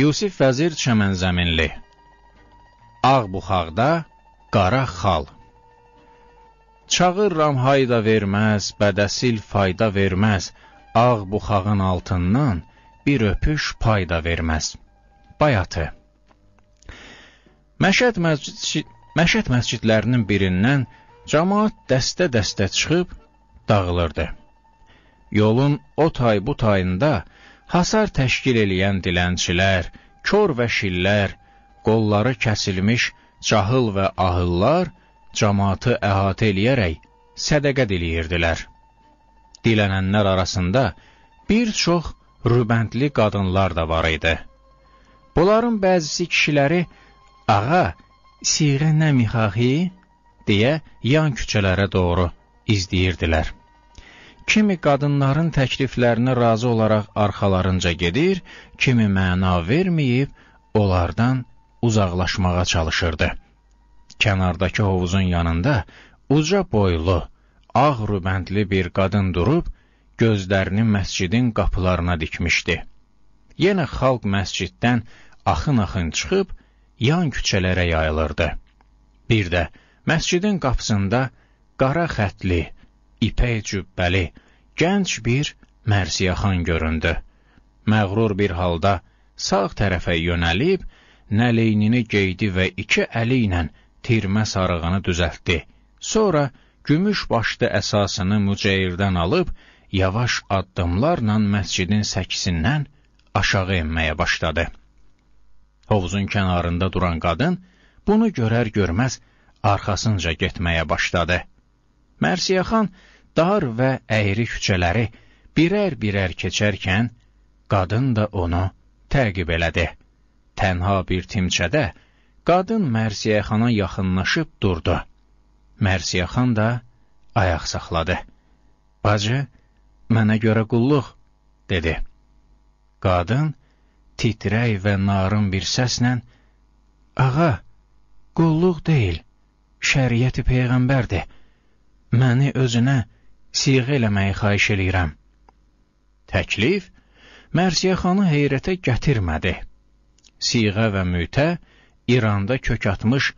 Yusif Vəzir Çəmənzəminli Ağ buxaqda qara xal Çağır ramhay da verməz, bədəsil fayda verməz, Ağ buxağın altından bir öpüş payda verməz. Bayatı Məşəd, məscid, məşəd məscidlərinin birindən cəmaat dəstə-dəstə çıxıb dağılırdı. Yolun o tay bu tayında, hasar təşkil eləyən dilənçilər, kör və şillər, qolları kəsilmiş cahıl və ahıllar cəmaatı əhatə eləyərək sədəqə diləyirdilər. Dilənənlər arasında bir çox rübəndli qadınlar da var idi. Bunların bəzisi kişiləri "Ağa, siğə nə mixaxi?" deyə yan küçələrə doğru izləyirdilər kimi qadınların təkliflərinə razı olaraq arxalarınca gedir, kimi məna verməyib onlardan uzaqlaşmağa çalışırdı. Kənardakı hovuzun yanında uca boylu, ağ rübəndli bir qadın durub gözlərini məscidin qapılarına dikmişdi. Yenə xalq məsciddən axın-axın çıxıb yan küçələrə yayılırdı. Bir də məscidin qapısında qara xətli, ipək cübbəli, gənc bir mərsiyaxan göründü. Məğrur bir halda sağ tərəfə yönəlib, nəleynini geydi və iki əli ilə tirmə sarığını düzəltdi. Sonra gümüş başlı əsasını mücəyirdən alıb, yavaş addımlarla məscidin səkisindən aşağı enməyə başladı. Hovuzun kənarında duran qadın bunu görər görməz arxasınca getməyə başladı. Mərsiyaxan dar və əyri küçələri birər-birər keçərkən qadın da onu təqib elədi. Tənha bir timçədə qadın Mərsiyəxana yaxınlaşıb durdu. Mərsiyəxan da ayaq saxladı. Bacı, mənə görə qulluq, dedi. Qadın titrək və narın bir səslə, Ağa, qulluq deyil, şəriəti peyğəmbərdir. Məni özünə siğə eləməyi xahiş eləyirəm. Təklif Mərsiyə xanı heyrətə gətirmədi. Siğə və mütə İranda kök atmış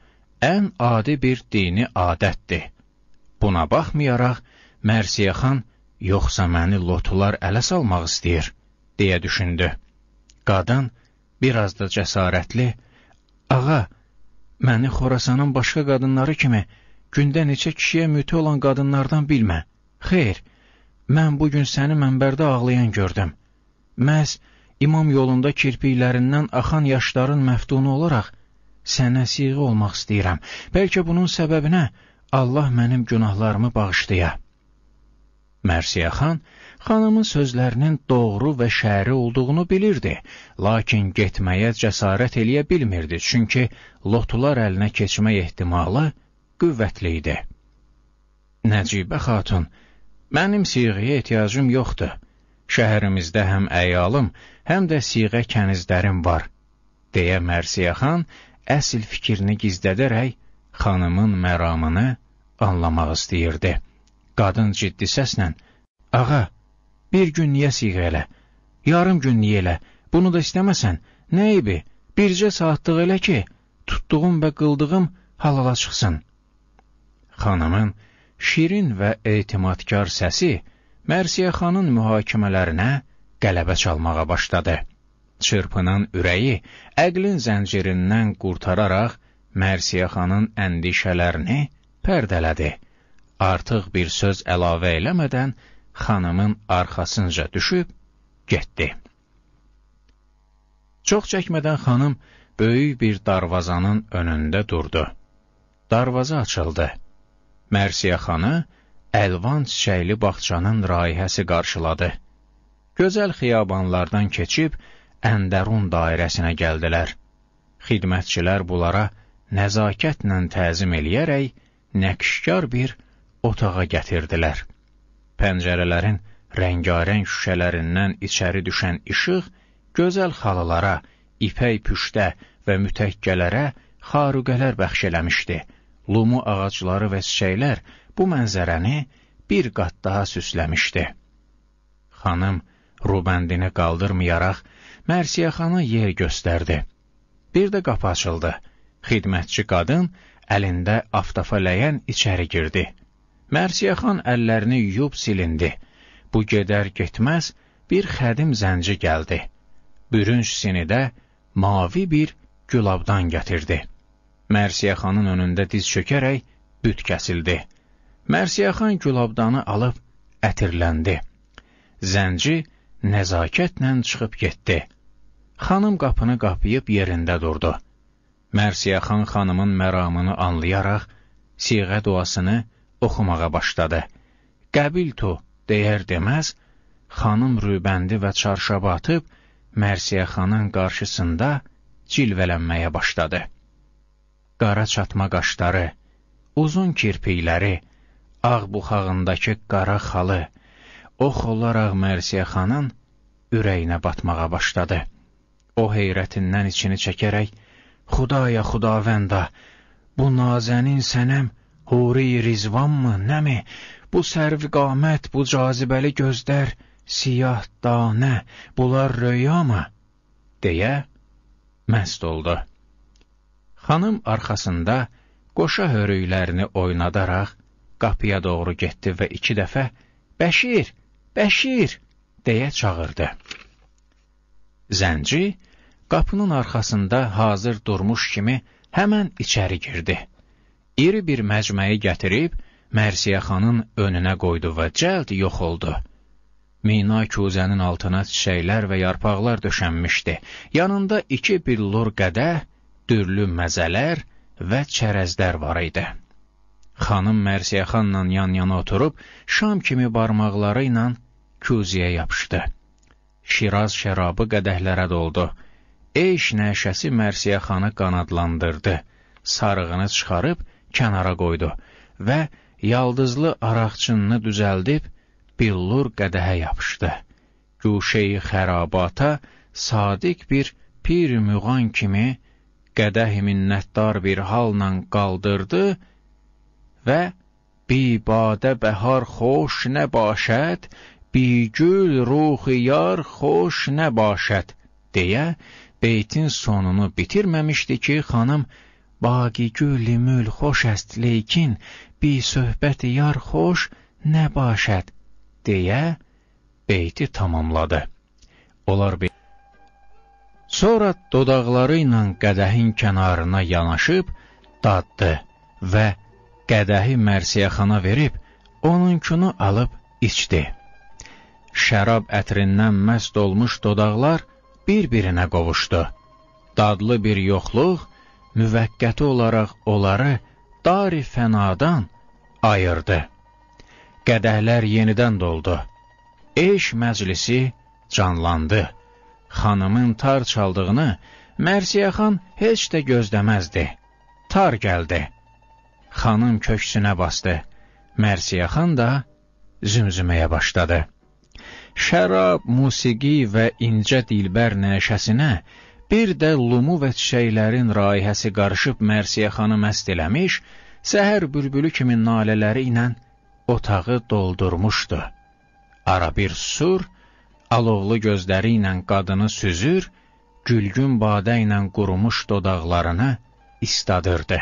ən adi bir dini adətdir. Buna baxmayaraq Mərsiyə xan yoxsa məni lotular ələ salmaq istəyir, deyə düşündü. Qadın bir az da cəsarətli, ağa, məni Xorasanın başqa qadınları kimi gündə neçə kişiyə mütə olan qadınlardan bilmə, Xeyr, mən bu gün səni mənbərdə ağlayan gördüm. Məhz imam yolunda kirpiklərindən axan yaşların məftunu olaraq sənə siğə olmaq istəyirəm. Bəlkə bunun səbəbinə Allah mənim günahlarımı bağışlaya. Mərsiyə xan xanımın sözlərinin doğru və şəri olduğunu bilirdi, lakin getməyə cəsarət eləyə bilmirdi, çünki lotular əlinə keçmək ehtimalı qüvvətli idi. Nəcibə xatun Mənim siğəyə ehtiyacım yoxdur. Şəhərimizdə həm əyalım, həm də siğə kənizlərim var, deyə Mərsiyə xan əsl fikrini gizlədərək xanımın məramını anlamaq istəyirdi. Qadın ciddi səslə: "Ağa, bir gün niyə siğə elə? Yarım gün niyə elə? Bunu da istəməsən, nə eybi? Bircə saatlıq elə ki, tutduğum və qıldığım halala çıxsın." Xanımın şirin və etimadkar səsi Mərsiyə xanın mühakimələrinə qələbə çalmağa başladı. Çırpınan ürəyi əqlin zəncirindən qurtararaq Mərsiyə xanın əndişələrini pərdələdi. Artıq bir söz əlavə eləmədən xanımın arxasınca düşüb getdi. Çox çəkmədən xanım böyük bir darvazanın önündə durdu. Darvaza açıldı. Mərsiyəxanı əlvan çiçəkli bağçanın raihəsi qarşıladı. Gözəl xiyabanlardan keçib Əndərun dairəsinə gəldilər. Xidmətçilər bunlara nəzakətlə təzim eləyərək nəqşkar bir otağa gətirdilər. Pəncərələrin rəngarəng şüşələrindən içəri düşən işıq gözəl xalılara, ipək püşdə və mütəkkələrə xaruqələr bəxş eləmişdi lumu ağacları və çiçəklər bu mənzərəni bir qat daha süsləmişdi. Xanım rubəndini qaldırmayaraq Mərsiyəxana yer göstərdi. Bir də qapı açıldı. Xidmətçi qadın əlində aftafa ləyən içəri girdi. Mərsiyəxan əllərini yuyub silindi. Bu gedər getməz bir xədim zənci gəldi. Bürünç sinidə mavi bir gülabdan gətirdi. Mərsiyəxanın önündə diz çökərək büt kəsildi. Mərsiyəxan gülabdanı alıb ətirləndi. Zənci nəzakətlə çıxıb getdi. Xanım qapını qapıyıb yerində durdu. Mərsiyəxan xanımın məramını anlayaraq siğə duasını oxumağa başladı. Qəbil tu deyər deməz, xanım rübəndi və çarşaba atıb Mərsiyəxanın qarşısında cilvələnməyə başladı qara çatma qaşları, uzun kirpikləri, ağ buxağındakı qara xalı, ox olaraq Mərsiyə xanın ürəyinə batmağa başladı. O heyrətindən içini çəkərək, Xudaya xudavənda, bu nazənin sənəm, huri rizvanmı, nəmi, bu sərvi qamət, bu cazibəli gözlər, siyah danə, bunlar röyamı, deyə məst oldu.'' Xanım arxasında qoşa hörüklərini oynadaraq qapıya doğru getdi və iki dəfə "Bəşir, Bəşir!" deyə çağırdı. Zənci qapının arxasında hazır durmuş kimi həmən içəri girdi. İri bir məcməyi gətirib Mərsiyə xanın önünə qoydu və cəld yox oldu. Mina kuzənin altına çiçəklər və yarpaqlar döşənmişdi. Yanında iki billur qədəh dürlü məzələr və çərəzlər var idi. Xanım Mərsiyə xanla yan-yana oturub şam kimi barmaqları ilə küziyə yapışdı. Şiraz şərabı qədəhlərə doldu. Eyş nəşəsi Mərsiyə xanı qanadlandırdı. Sarığını çıxarıb kənara qoydu və yaldızlı araqçınını düzəldib billur qədəhə yapışdı. Güşeyi xərabata sadiq bir pir müğan kimi qədəhi minnətdar bir halla qaldırdı və bibadə bəhar xoş nəbaşət, bigül ruhi yar xoş nəbaşət deyə beytin sonunu bitirməmişdi ki, xanım Baqi gülü mül xoş əst, leykin bi söhbəti yar xoş nəbaşət deyə beyti tamamladı. Onlar bir Sonra dodaqları ilə qədəhin kənarına yanaşıb daddı və qədəhi mərsiyəxana verib onunkunu alıb içdi. Şərab ətrindən məst olmuş dodaqlar bir-birinə qovuşdu. Dadlı bir yoxluq müvəqqəti olaraq onları dari fənadan ayırdı. Qədəhlər yenidən doldu. Eş məclisi canlandı xanımın tar çaldığını Mərsiyəxan heç də gözləməzdi. Tar gəldi. Xanım köksünə bastı. Mərsiyəxan da zümzüməyə başladı. Şərab, musiqi və incə dilbər nəşəsinə bir də lumu və çiçəklərin rayihəsi qarışıb Mərsiyəxanı məst eləmiş, səhər bülbülü kimi nalələri ilə otağı doldurmuşdu. Ara bir sur, alovlu gözləri ilə qadını süzür, gülgün badə ilə qurumuş dodaqlarını istadırdı.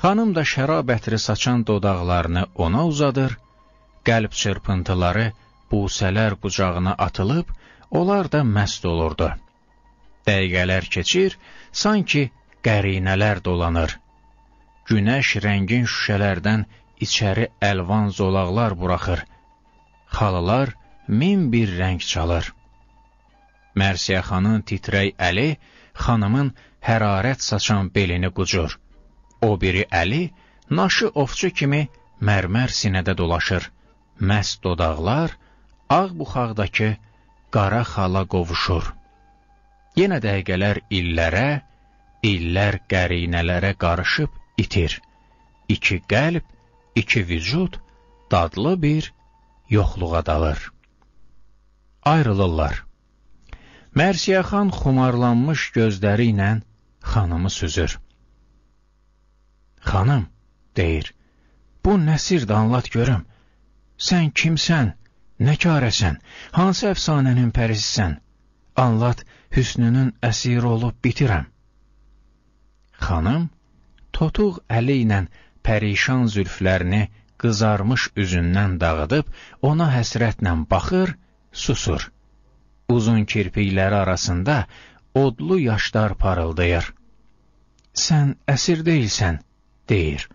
Xanım da şərab ətri saçan dodaqlarını ona uzadır, qəlb çırpıntıları busələr qucağına atılıb, onlar da məst olurdu. Dəqiqələr keçir, sanki qərinələr dolanır. Günəş rəngin şüşələrdən içəri əlvan zolaqlar buraxır. Xalılar min bir rəng çalır. Mərsiyə xanın titrək əli xanımın hərarət saçan belini qucur. O biri əli naşı ovçu kimi mərmər sinədə dolaşır. Məst dodaqlar ağ buxaqdakı qara xala qovuşur. Yenə dəqiqələr illərə, illər qərinələrə qarışıb itir. İki qəlb, iki vücud dadlı bir yoxluğa dalır ayrılırlar. Mərsiyəxan xumarlanmış gözləri ilə xanımı süzür. Xanım, deyir, bu nəsirdə anlat görüm. Sən kimsən, nə karəsən, hansı əfsanənin pərisisən? Anlat, hüsnünün əsiri olub bitirəm. Xanım, totuq əli ilə pərişan zülflərini qızarmış üzündən dağıdıb, ona həsrətlə baxır, susur. Uzun kirpikləri arasında odlu yaşlar parıldayır. Sən əsir deyilsən, deyir.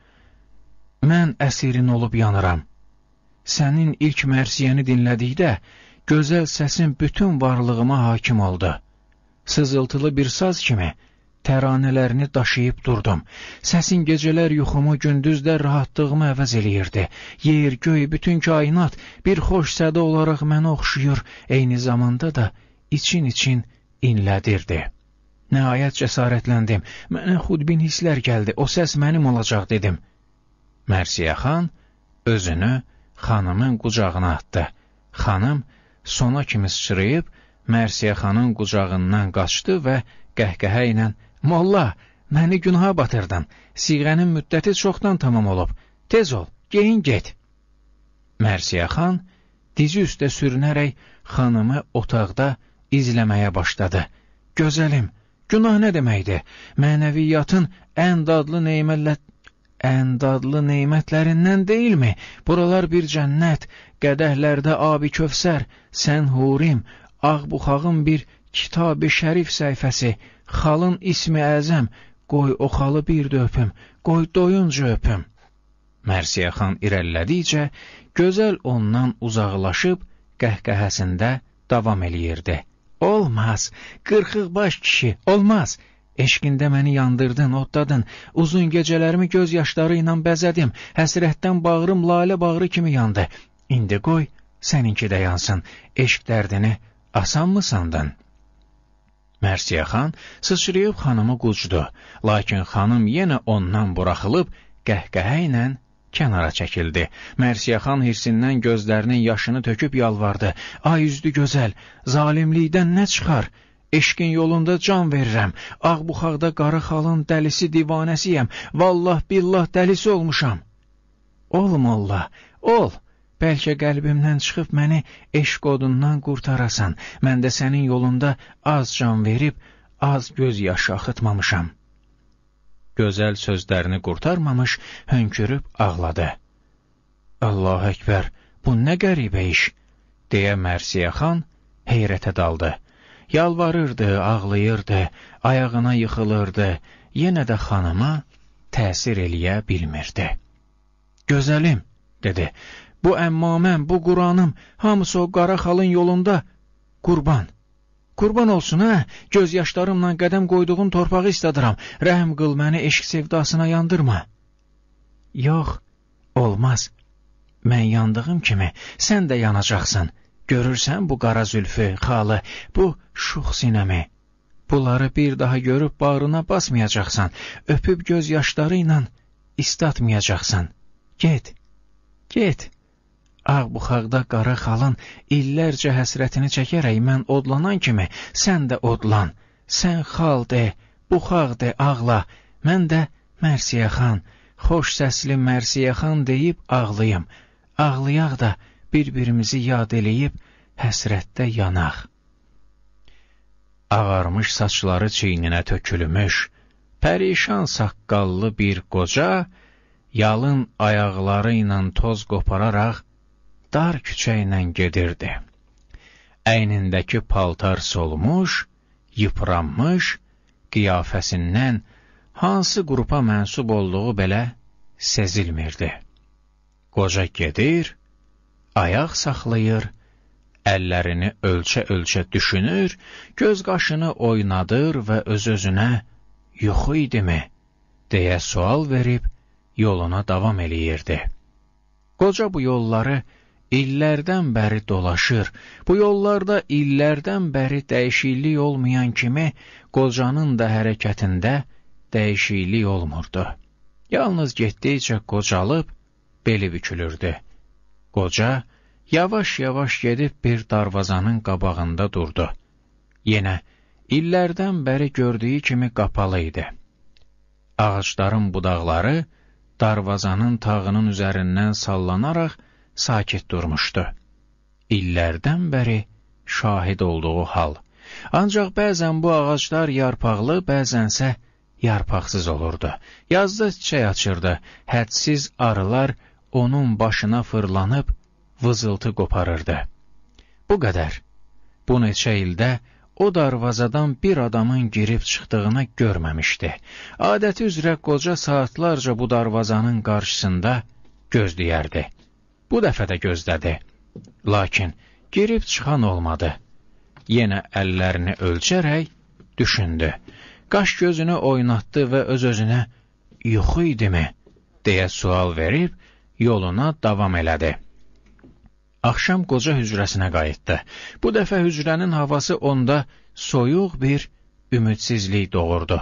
Mən əsirin olub yanıram. Sənin ilk mərsiyəni dinlədikdə, gözəl səsin bütün varlığıma hakim oldu. Sızıltılı bir saz kimi, təranələrini daşıyıb durdum. Səsin gecələr yuxumu, gündüzlər rahatlığımı əvəz eləyirdi. Yer, göy, bütün kainat bir xoş səda olaraq mənə oxşuyur, eyni zamanda da için-için inlədirdi. Nəhayət cəsarətləndim. Mənə xudbin hisslər gəldi. O səs mənim olacaq dedim. Mərsiyə xan özünü xanımın qucağına atdı. Xanım sona kimi sıçrayıb Mərsiyə xanın qucağından qaçdı və qəhqəhə ilə Molla, məni günaha batırdın. Siğənin müddəti çoxdan tamam olub. Tez ol, geyin get. Mərsiyə xan dizi üstə sürünərək xanımı otaqda izləməyə başladı. Gözəlim, günah nə deməkdir? Mənəviyyatın ən dadlı neymələt ən dadlı neymətlərindən deyilmi? Buralar bir cənnət, qədəhlərdə abi kövsər, sən hurim, ağ buxağın bir kitab-ı şərif səhifəsi, xalın ismi əzəm, qoy o xalı bir də öpüm, qoy doyunca öpüm. Mərsiyə xan irəlilədikcə, gözəl ondan uzaqlaşıb qəhqəhəsində davam eləyirdi. Olmaz, qırxıq baş kişi, olmaz. Eşqində məni yandırdın, otladın, uzun gecələrimi göz yaşları ilə bəzədim, həsrətdən bağrım lalə bağrı kimi yandı. İndi qoy, səninki də yansın, eşq dərdini asanmı sandın?'' Mərsiyə xan sıçrayıb xanımı qucdu, lakin xanım yenə ondan buraxılıb qəhqəhə ilə kənara çəkildi. Mərsiyə xan hirsindən gözlərinin yaşını töküb yalvardı. Ay üzlü gözəl, zalimlikdən nə çıxar? Eşqin yolunda can verirəm. Ağbuxaqda qarı xalın dəlisi divanəsiyəm. Vallah billah dəlisi olmuşam. Olum Allah, ol. Bəlkə qəlbimdən çıxıb məni eşq odundan qurtarasan. Mən də sənin yolunda az can verib, az göz yaşı axıtmamışam. Gözəl sözlərini qurtarmamış hönkürüb ağladı. Allah əkbər, bu nə qəribə iş, deyə Mərsiyə xan heyrətə daldı. Yalvarırdı, ağlayırdı, ayağına yıxılırdı, yenə də xanıma təsir eləyə bilmirdi. Gözəlim, dedi. Bu əmmaməm, bu Quranım, hamısı o qara xalın yolunda qurban. Qurban olsun, hə? Göz yaşlarımla qədəm qoyduğun torpağı istadıram. Rəhm qıl məni eşq sevdasına yandırma. Yox, olmaz. Mən yandığım kimi sən də yanacaqsan. Görürsən bu qara zülfü, xalı, bu şux sinəmi. Bunları bir daha görüb bağrına basmayacaqsan, öpüb göz yaşları ilə istatmayacaqsan. Get, Get. Ağbuxarda qara xalın illərcə həsrətini çəkərək mən odlanan kimi sən də odlan. Sən xal de, buxaq de, ağla. Mən də Mərsiyə xan, xoş səsli Mərsiyə xan deyib ağlayım. Ağlayaq da bir-birimizi yad eləyib həsrətdə yanaq. Ağarmış saçları çiyninə tökülmüş, pərişan saqqallı bir qoca yalın ayaqları ilə toz qopararaq dar küçə ilə gedirdi. Əynindəki paltar solmuş, yıpranmış, qiyafəsindən hansı qrupa mənsub olduğu belə sezilmirdi. Qoca gedir, ayaq saxlayır, əllərini ölçə-ölçə düşünür, göz qaşını oynadır və öz-özünə "Yox idimi?" deyə sual verib yoluna davam eləyirdi. Qoca bu yolları illərdən bəri dolaşır. Bu yollarda illərdən bəri dəyişiklik olmayan kimi qocanın da hərəkətində dəyişiklik olmurdu. Yalnız getdikcə qocalıb beli bükülürdü. Qoca yavaş-yavaş gedib bir darvazanın qabağında durdu. Yenə illərdən bəri gördüyü kimi qapalı idi. Ağacların budaqları darvazanın tağının üzərindən sallanaraq sakit durmuşdu. İllərdən bəri şahid olduğu hal. Ancaq bəzən bu ağaclar yarpaqlı, bəzənsə yarpaqsız olurdu. Yazda çiçək açırdı, hədsiz arılar onun başına fırlanıb vızıltı qoparırdı. Bu qədər. Bu neçə ildə o darvazadan bir adamın girib çıxdığını görməmişdi. Adəti üzrə qoca saatlarca bu darvazanın qarşısında gözləyərdi. Bu dəfə də gözlədi. Lakin girib çıxan olmadı. Yenə əllərini ölçərək düşündü. Qaş gözünü oynatdı və öz-özünə "Yuxu idimi?" deyə sual verib yoluna davam elədi. Axşam qoca hücrəsinə qayıtdı. Bu dəfə hücrənin havası onda soyuq bir ümidsizlik doğurdu.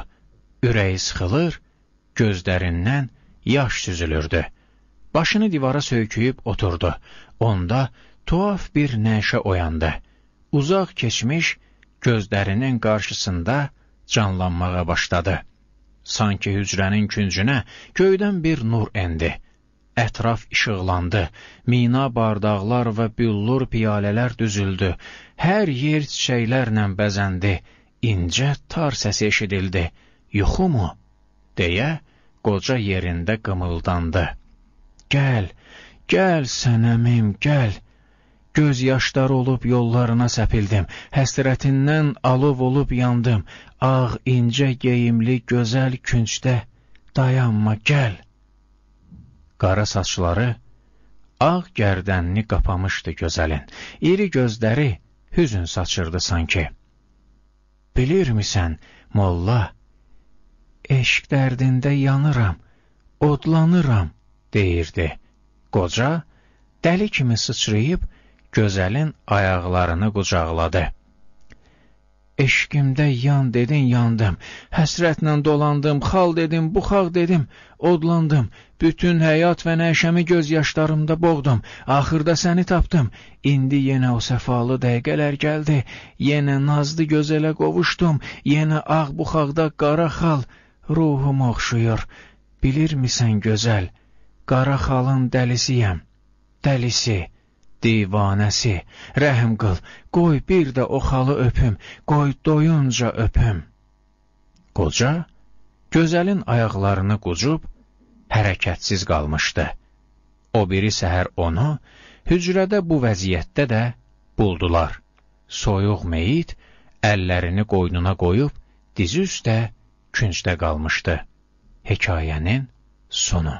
Ürəyi sıxılır, gözlərindən yaş süzülürdü. Başını divara söyküyüb oturdu. Onda tuhaf bir nəşə oyandı. Uzaq keçmiş gözlərinin qarşısında canlanmağa başladı. Sanki hücrənin küncünə göydən bir nur endi. Ətraf işıqlandı. Mina bardaqlar və büllur piyalələr düzüldü. Hər yer çiçəklərlə bəzəndi. İncə tar səsi eşidildi. Yuxumu? deyə qoca yerində qımıldandı. Gəl, gəl sənəmim, gəl. Göz yaşları olub yollarına səpildim. Həsrətindən alov olub yandım. Ağ incə geyimli gözəl küncdə dayanma, gəl.'' Qara saçları ağ gərdənini qapamışdı gözəlin. İri gözləri hüzün saçırdı sanki. Bilirmisən, molla, eşq dərdində yanıram, odlanıram, deyirdi. Qoca dəli kimi sıçrayıb gözəlin ayaqlarını qucaqladı. Eşqimdə yan dedin, yandım. Həsrətlə dolandım, xal dedim, buxaq dedim, odlandım. Bütün həyat və nəşəmi göz yaşlarımda boğdum. Axırda səni tapdım. İndi yenə o səfalı dəqiqələr gəldi. Yenə nazlı gözələ qovuşdum. Yenə ağ buxaqda qara xal ruhum oxşuyur. Bilirmisən gözəl, qara xalın dəlisiyəm. Dəlisi divanəsi, rəhm qıl, qoy bir də o xalı öpüm, qoy doyunca öpüm. Qoca gözəlin ayaqlarını qucub hərəkətsiz qalmışdı. O biri səhər onu hücrədə bu vəziyyətdə də buldular. Soyuq meyit əllərini qoynuna qoyub dizi üstə küncdə qalmışdı. Hekayənin sonu